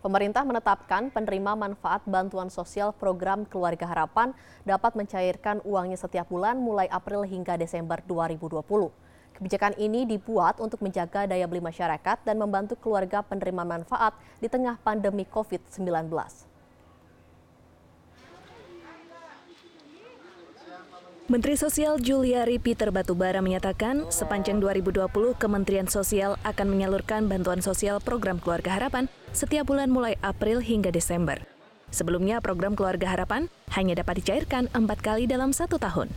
Pemerintah menetapkan penerima manfaat bantuan sosial program Keluarga Harapan dapat mencairkan uangnya setiap bulan mulai April hingga Desember 2020. Kebijakan ini dibuat untuk menjaga daya beli masyarakat dan membantu keluarga penerima manfaat di tengah pandemi COVID-19. Menteri Sosial Juliari Peter Batubara menyatakan, sepanjang 2020 Kementerian Sosial akan menyalurkan bantuan sosial program Keluarga Harapan setiap bulan mulai April hingga Desember. Sebelumnya, program Keluarga Harapan hanya dapat dicairkan empat kali dalam satu tahun.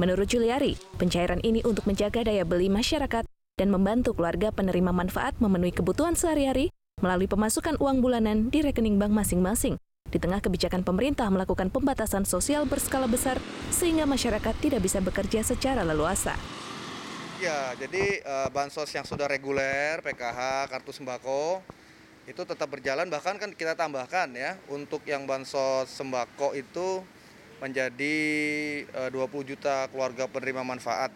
Menurut Juliari, pencairan ini untuk menjaga daya beli masyarakat dan membantu keluarga penerima manfaat memenuhi kebutuhan sehari-hari melalui pemasukan uang bulanan di rekening bank masing-masing di tengah kebijakan pemerintah melakukan pembatasan sosial berskala besar sehingga masyarakat tidak bisa bekerja secara leluasa. Ya, jadi uh, bansos yang sudah reguler, PKH, kartu sembako itu tetap berjalan bahkan kan kita tambahkan ya untuk yang bansos sembako itu menjadi eh, uh, 20 juta keluarga penerima manfaat.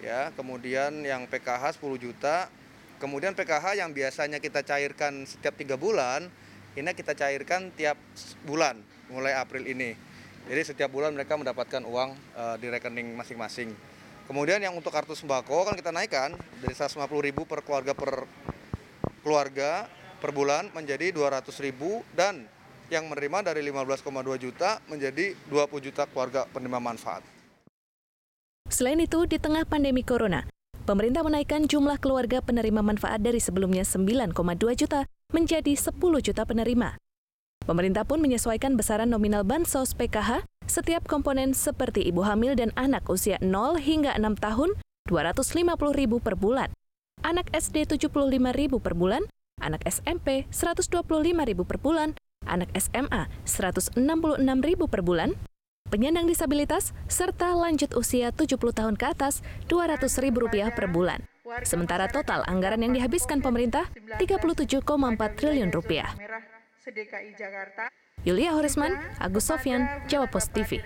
Ya, kemudian yang PKH 10 juta Kemudian PKH yang biasanya kita cairkan setiap tiga bulan, ini kita cairkan tiap bulan mulai April ini. Jadi setiap bulan mereka mendapatkan uang e, di rekening masing-masing. Kemudian yang untuk kartu sembako kan kita naikkan dari 150 ribu per keluarga per keluarga per bulan menjadi 200 ribu dan yang menerima dari 15,2 juta menjadi 20 juta keluarga penerima manfaat. Selain itu, di tengah pandemi corona, pemerintah menaikkan jumlah keluarga penerima manfaat dari sebelumnya 9,2 juta menjadi 10 juta penerima. Pemerintah pun menyesuaikan besaran nominal bansos PKH setiap komponen seperti ibu hamil dan anak usia 0 hingga 6 tahun rp ribu per bulan, anak SD rp ribu per bulan, anak SMP rp ribu per bulan, anak SMA rp ribu per bulan, penyandang disabilitas, serta lanjut usia 70 tahun ke atas ribu rupiah per bulan. Sementara total anggaran yang dihabiskan pemerintah 37,4 triliun rupiah. Yulia Horisman, Agus Sofyan, Jawa Post TV.